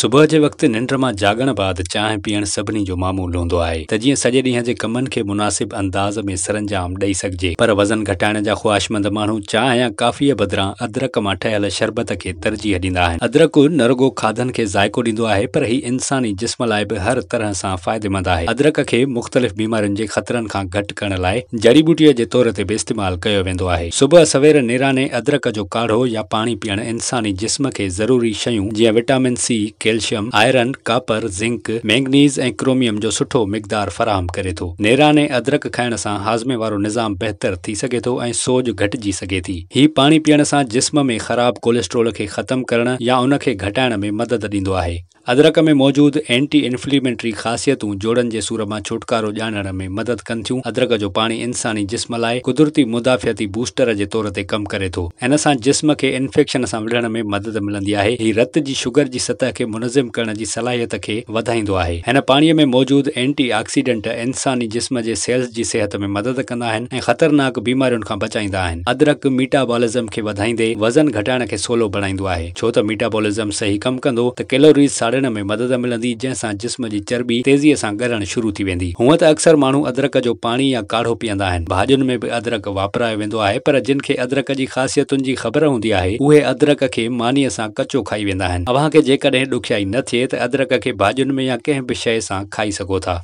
सुबुह जे वक़्तु निंड मां जाॻण बाद चांहि पीअण सभिनी जो मामूल हूंदो आहे त जीअं सॼे ॾींहं जे कमनि खे मुनासिब अंदाज़ में सरंजाम ॾेई सघिजे पर वज़न घटाइण जा ख़्वाहिशमंद माण्हू चांहि या काफ़ीअ बदिरां अदरक मां ठहियल शरबत खे तरजीह ॾींदा आहिनि अदरक नरगो खाधनि खे ज़ाइको ॾींदो आहे पर हीउ इंसानी जिस्म लाइ बि हर तरह सां फ़ाइदेमंद आहे अदरक खे मुख़्तलिफ़ बीमारियुनि जे ख़तरनि खां घटि करण लाइ जड़ी बूटीअ जे तौर ते बि इस्तेमालु कयो वेंदो आहे सुबुह सवेर निराने अदरक जो काढ़ो या पाणी पीअणु इंसानी जिस्म खे ज़रूरी शयूं जीअं विटामिन सी के calcium iron copper zinc manganese ऐं क्रोमियम जो सुठो मक़दारु फ़राहम करे थो नेराने अदरक खाइण सां हाज़मे वारो निज़ाम बहितर थी सघे थो ऐं सोज घटिजी सघे थी हीउ पाणी पीअण सां जिस्म में ख़राब कोलेस्ट्रोल खे ख़तमु करणु या उन खे घटाइण में मदद ॾींदो आहे अदरक में मौजूद एंटी इन्फ्लीमेंटरी ख़ासियतूं जोड़नि जे सूर मां छुटकारो ॼाणण में मदद कनि थियूं अदरक जो पाणी इंसानी जिस्म लाइ कुदरती मुदाफ़ियती बूस्टर जे तौर ते कमु करे थो इन सां जिस्म खे इन्फेक्शन सां विढ़ण में मदद मिलंदी आहे हीअ रत जी शुगर जी सतह खे मुनज़िम करण जी सलाहियत के वधाईंदो आहे हिन पाणीअ में मौजूद एंटी ऑक्सीडेंट इंसानी जिस्म जे सेल्स की सेहत में मदद कंदा आहिनि ऐं ख़तरनाक बीमारियुनि खां बचाईंदा अदरक मीटाबॉलिज्म के वधाईंदे वज़न घटाइण के सवलो बढ़ा है छो तो मीटाबॉलिज्म सही कम कंदो त कैलोरीज़ साड़ण में मदद मिली जैसा जिस्म की चर्बी तेजी से गरण शुरू थी वेंदी हूअं त अक्सर माण्हू अदरक जो पाणी या काढ़ो पीअंदा आहिनि में भी अदरक वापरायो वो है पर जिनके अदरक की ख़ासियतुनि की ख़बर होंगी है उहे अदरक खे मानीअ सां कचो खाई वेंदा अवे अव्हां शाही न थिए त अदरक खे भाॼियुनि में या कंहिं बि शइ सां खाई सघो था